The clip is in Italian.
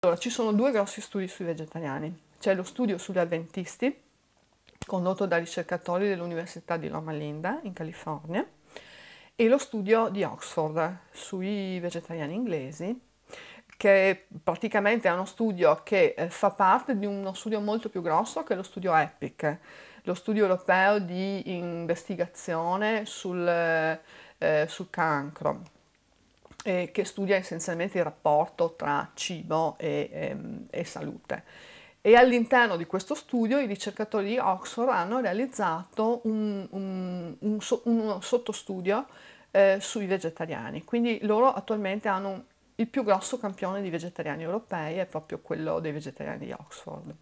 Allora, ci sono due grossi studi sui vegetariani. C'è lo studio sugli adventisti, condotto da ricercatori dell'Università di Loma Linda, in California, e lo studio di Oxford sui vegetariani inglesi, che praticamente è uno studio che eh, fa parte di uno studio molto più grosso che è lo studio EPIC, lo studio europeo di investigazione sul, eh, sul cancro eh, che studia essenzialmente il rapporto tra cibo e, ehm, e salute. E all'interno di questo studio i ricercatori di Oxford hanno realizzato un, un, un, un sottostudio eh, sui vegetariani, quindi loro attualmente hanno il più grosso campione di vegetariani europei è proprio quello dei vegetariani di Oxford.